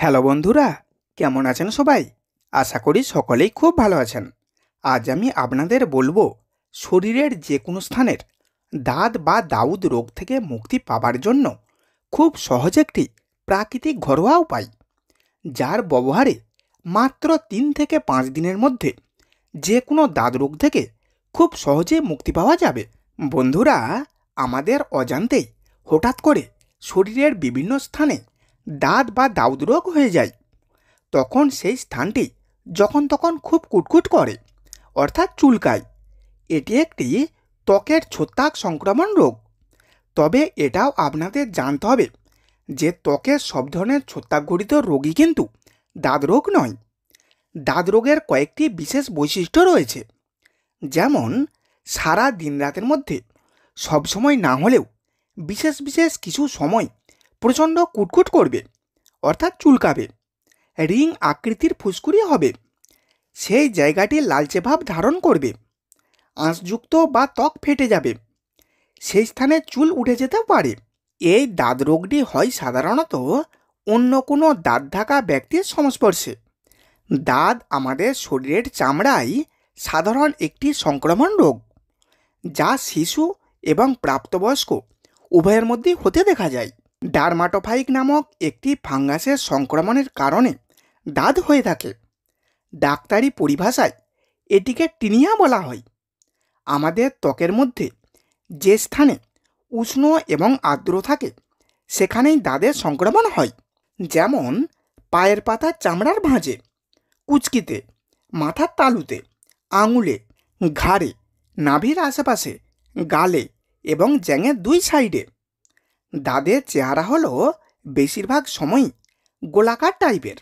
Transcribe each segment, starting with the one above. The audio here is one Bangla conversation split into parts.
হ্যালো বন্ধুরা কেমন আছেন সবাই আশা করি সকলেই খুব ভালো আছেন আজ আমি আপনাদের বলবো শরীরের যে কোনো স্থানের দাঁত বা দাউদ রোগ থেকে মুক্তি পাবার জন্য খুব সহজ একটি প্রাকৃতিক ঘরোয়া উপায় যার ব্যবহারে মাত্র তিন থেকে পাঁচ দিনের মধ্যে যে কোনো দাঁত রোগ থেকে খুব সহজে মুক্তি পাওয়া যাবে বন্ধুরা আমাদের অজান্তেই হঠাৎ করে শরীরের বিভিন্ন স্থানে দাঁত বা দাউদ রোগ হয়ে যায় তখন সেই স্থানটি যখন তখন খুব কুটকুট করে অর্থাৎ চুলকায় এটি একটি ত্বকের ছত্রাক সংক্রমণ রোগ তবে এটাও আপনাদের জানতে হবে যে ত্বকের সব ধরনের ছোত্তাকঘটিত রোগই কিন্তু দাঁত রোগ নয় দাঁত রোগের কয়েকটি বিশেষ বৈশিষ্ট্য রয়েছে যেমন সারা দিন রাতের মধ্যে সবসময় না হলেও বিশেষ বিশেষ কিছু সময় প্রচণ্ড কুটকুট করবে অর্থাৎ চুলকাবে রিং আকৃতির ফুসকুড়ি হবে সেই জায়গাটি লালচে ভাব ধারণ করবে আঁশযুক্ত বা ত্বক ফেটে যাবে সেই স্থানে চুল উঠে যেতে পারে এই দাঁত রোগটি হয় সাধারণত অন্য কোনো দাঁত থাকা ব্যক্তির সংস্পর্শে দাঁত আমাদের শরীরের চামড়াই সাধারণ একটি সংক্রমণ রোগ যা শিশু এবং প্রাপ্তবয়স্ক উভয়ের মধ্যেই হতে দেখা যায় ডার্মাটোফাইক নামক একটি ফাঙ্গাসের সংক্রমণের কারণে দাঁত হয়ে থাকে ডাক্তারি পরিভাষায় এটিকে টিনিয়া বলা হয় আমাদের ত্বকের মধ্যে যে স্থানে উষ্ণ এবং আর্দ্র থাকে সেখানেই দাঁতের সংক্রমণ হয় যেমন পায়ের পাতা চামড়ার ভাঁজে কুচকিতে মাথার তালুতে আঙুলে ঘাড়ে নাভির আশেপাশে গালে এবং জ্যাঙের দুই সাইডে দাদের চেহারা হলো বেশিরভাগ সময়ই গোলাকার টাইপের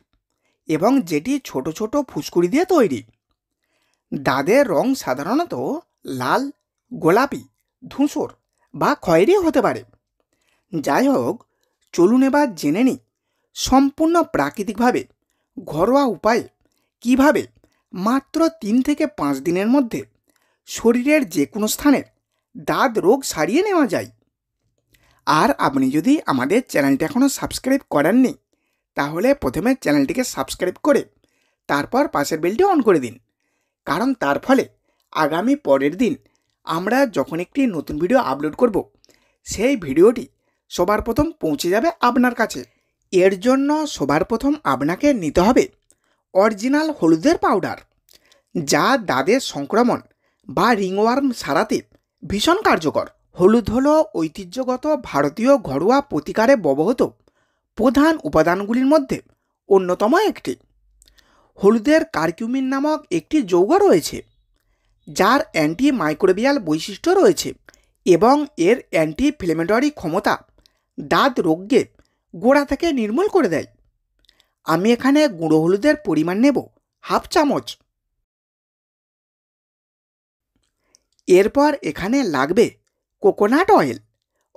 এবং যেটি ছোট ছোট ফুসকুড়ি দিয়ে তৈরি দাদের রং সাধারণত লাল গোলাপি ধূসর বা খয়েরি হতে পারে যাই হোক চলুন এবার জেনে নিই সম্পূর্ণ প্রাকৃতিকভাবে ঘরোয়া উপায়ে কিভাবে মাত্র তিন থেকে পাঁচ দিনের মধ্যে শরীরের যে কোনো স্থানের দাঁত রোগ সারিয়ে নেওয়া যায় আর আপনি যদি আমাদের চ্যানেলটি এখনও সাবস্ক্রাইব করেননি তাহলে প্রথমে চ্যানেলটিকে সাবস্ক্রাইব করে তারপর পাশের বেলটি অন করে দিন কারণ তার ফলে আগামী পরের দিন আমরা যখন একটি নতুন ভিডিও আপলোড করব সেই ভিডিওটি সবার প্রথম পৌঁছে যাবে আপনার কাছে এর জন্য সবার প্রথম আপনাকে নিতে হবে অরিজিনাল হলুদের পাউডার যা দাঁতের সংক্রমণ বা রিংওয়ার্ম সারাতে ভীষণ কার্যকর হলুদ হল ঐতিহ্যগত ভারতীয় ঘরোয়া প্রতিকারে ব্যবহৃত প্রধান উপাদানগুলির মধ্যে অন্যতম একটি হলুদের কারকিউমিন নামক একটি যৌগ রয়েছে যার অ্যান্টি মাইক্রোবিয়াল বৈশিষ্ট্য রয়েছে এবং এর অ্যান্টি ফিলেমেটরি ক্ষমতা দাঁত রোগকে গোড়া থেকে নির্মূল করে দেয় আমি এখানে গুঁড়ো হলুদের পরিমাণ নেব হাফ চামচ এরপর এখানে লাগবে কোকোনাট অয়েল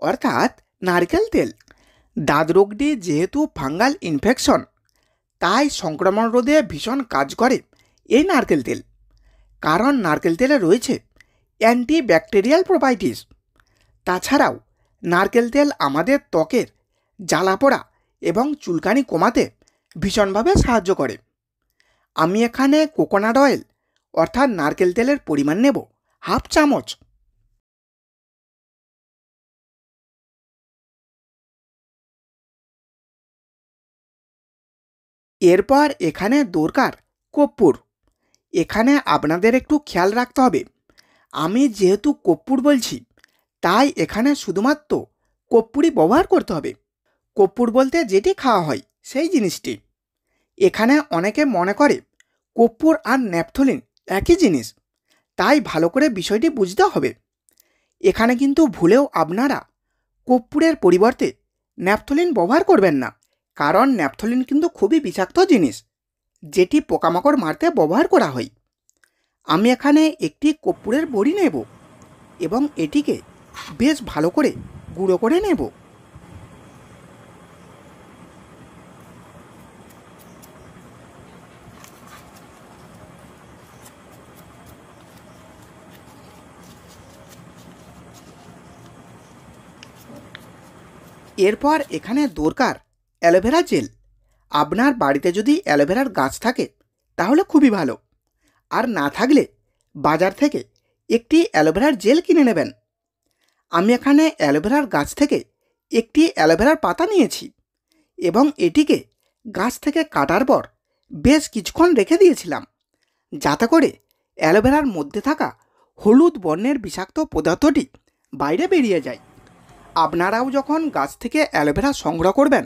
অর্থাৎ নারকেল তেল দাঁত রোগটি যেহেতু ফাঙ্গাল ইনফেকশন তাই সংক্রমণ রোধে ভীষণ কাজ করে এই নারকেল তেল কারণ নারকেল তেলে রয়েছে অ্যান্টিব্যাকটেরিয়াল প্রোপাইটিস তাছাড়াও নারকেল তেল আমাদের ত্বকের জ্বালা পোড়া এবং চুলকানি কমাতে ভীষণভাবে সাহায্য করে আমি এখানে কোকোনাট অয়েল অর্থাৎ নারকেল তেলের পরিমাণ নেব হাফ চামচ এরপর এখানে দরকার কপ্পুর এখানে আপনাদের একটু খেয়াল রাখতে হবে আমি যেহেতু কর্পূর বলছি তাই এখানে শুধুমাত্র কর্পূরই ব্যবহার করতে হবে কর্পূর বলতে যেটি খাওয়া হয় সেই জিনিসটি এখানে অনেকে মনে করে কর্পূর আর ন্যাপথলিন একই জিনিস তাই ভালো করে বিষয়টি বুঝতে হবে এখানে কিন্তু ভুলেও আপনারা কর্পূরের পরিবর্তে ন্যাপথলিন ব্যবহার করবেন না কারণ ন্যাপথলিন কিন্তু খুবই বিষাক্ত জিনিস যেটি পোকামাকড় মারতে ব্যবহার করা হয় আমি এখানে একটি কর্পূরের বড়ি নেব এবং এটিকে বেশ ভালো করে গুঁড়ো করে নেব এরপর এখানে দরকার অ্যালোভেরা জেল আপনার বাড়িতে যদি অ্যালোভেরার গাছ থাকে তাহলে খুবই ভালো আর না থাকলে বাজার থেকে একটি অ্যালোভেরার জেল কিনে নেবেন আমি এখানে অ্যালোভেরার গাছ থেকে একটি অ্যালোভেরার পাতা নিয়েছি এবং এটিকে গাছ থেকে কাটার পর বেশ কিছুক্ষণ রেখে দিয়েছিলাম যাতে করে অ্যালোভেরার মধ্যে থাকা হলুদ বর্ণের বিষাক্ত পদার্থটি বাইরে বেরিয়ে যায় আপনারাও যখন গাছ থেকে অ্যালোভেরা সংগ্রহ করবেন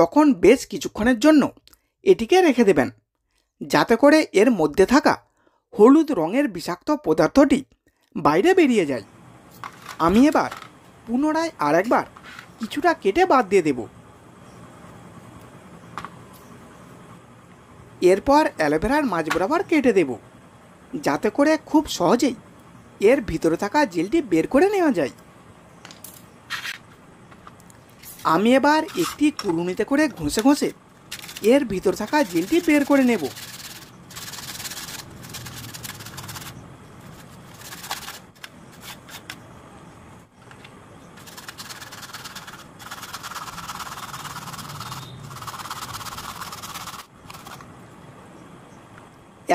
তখন বেশ কিছুক্ষণের জন্য এটিকে রেখে দেবেন যাতে করে এর মধ্যে থাকা হলুদ রঙের বিষাক্ত পদার্থটি বাইরে বেরিয়ে যায় আমি এবার পুনরায় আরেকবার কিছুটা কেটে বাদ দিয়ে দেব এরপর অ্যালোভেরার মাঝ বরাবর কেটে দেব যাতে করে খুব সহজেই এর ভিতরে থাকা জেলটি বের করে নেওয়া যায় আমি এবার একটি কুরুনিতে করে ঘষে ঘষে এর ভিতর থাকা জেলটি বের করে নেব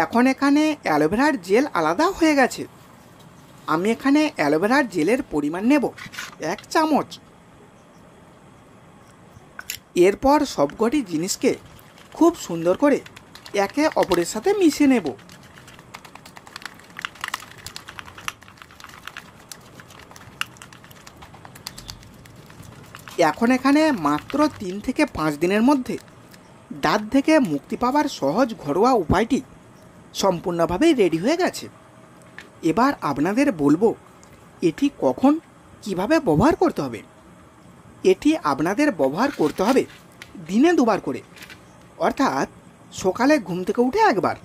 এখন এখানে অ্যালোভেরার জেল আলাদা হয়ে গেছে আমি এখানে অ্যালোভেরার জেলের পরিমাণ নেব এক চামচ এরপর সবকটি জিনিসকে খুব সুন্দর করে একে অপরের সাথে মিশে নেব এখন এখানে মাত্র তিন থেকে পাঁচ দিনের মধ্যে দাঁত থেকে মুক্তি পাওয়ার সহজ ঘরোয়া উপায়টি সম্পূর্ণভাবে রেডি হয়ে গেছে এবার আপনাদের বলবো এটি কখন কিভাবে ব্যবহার করতে হবে এটি আপনাদের ব্যবহার করতে হবে দিনে দুবার করে অর্থাৎ সকালে ঘুম থেকে উঠে একবার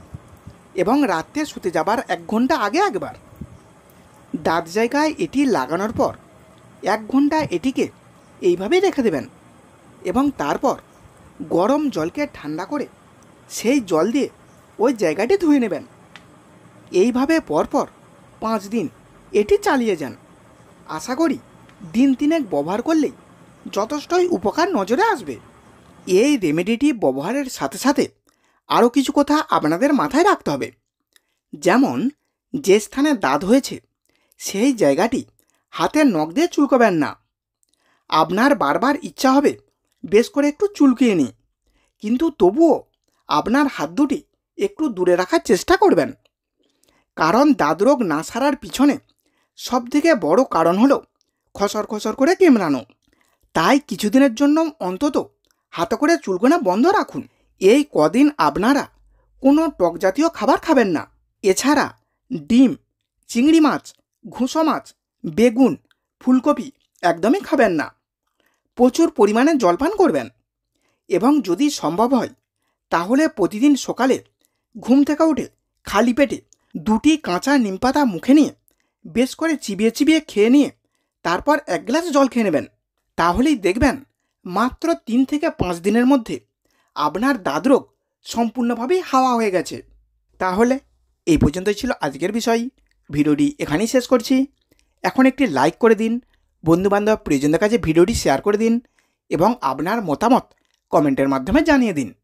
এবং রাত্রে শুতে যাবার এক ঘন্টা আগে একবার দাঁত জায়গায় এটি লাগানোর পর এক ঘন্টা এটিকে এইভাবে রেখে দেবেন এবং তারপর গরম জলকে ঠান্ডা করে সেই জল দিয়ে ওই জায়গাটি ধুয়ে নেবেন এইভাবে পরপর পাঁচ দিন এটি চালিয়ে যান আশা করি দিন তিনেক ব্যবহার করলেই যথেষ্টই উপকার নজরে আসবে এই রেমেডিটি ব্যবহারের সাথে সাথে আরও কিছু কথা আপনাদের মাথায় রাখতে হবে যেমন যে স্থানে দাঁত হয়েছে সেই জায়গাটি হাতের নখ দিয়ে চুলকাবেন না আপনার বারবার ইচ্ছা হবে বেশ করে একটু চুলকিয়ে নিই কিন্তু তবুও আপনার হাত দুটি একটু দূরে রাখার চেষ্টা করবেন কারণ দাঁত রোগ না সারার পিছনে সবথেকে বড় কারণ হলো খসর খসর করে কেমড়ানো তাই কিছুদিনের জন্য অন্তত হাতে করে চুলগোনা বন্ধ রাখুন এই কদিন আপনারা কোনো টক জাতীয় খাবার খাবেন না এছাড়া ডিম চিংড়ি মাছ ঘুষো মাছ বেগুন ফুলকপি একদমই খাবেন না প্রচুর পরিমাণে জলপান করবেন এবং যদি সম্ভব হয় তাহলে প্রতিদিন সকালে ঘুম থেকে উঠে খালি পেটে দুটি কাঁচা নিমপাতা মুখে নিয়ে বেশ করে চিবিয়ে চিবিয়ে খেয়ে নিয়ে তারপর এক গ্লাস জল খেয়ে নেবেন তাহলেই দেখবেন মাত্র তিন থেকে পাঁচ দিনের মধ্যে আপনার দাদরোগ সম্পূর্ণভাবেই হাওয়া হয়ে গেছে তাহলে এই পর্যন্তই ছিল আজকের বিষয় ভিডিওটি এখানেই শেষ করছি এখন একটি লাইক করে দিন বন্ধুবান্ধব প্রিয়জনদের কাছে ভিডিওটি শেয়ার করে দিন এবং আপনার মতামত কমেন্টের মাধ্যমে জানিয়ে দিন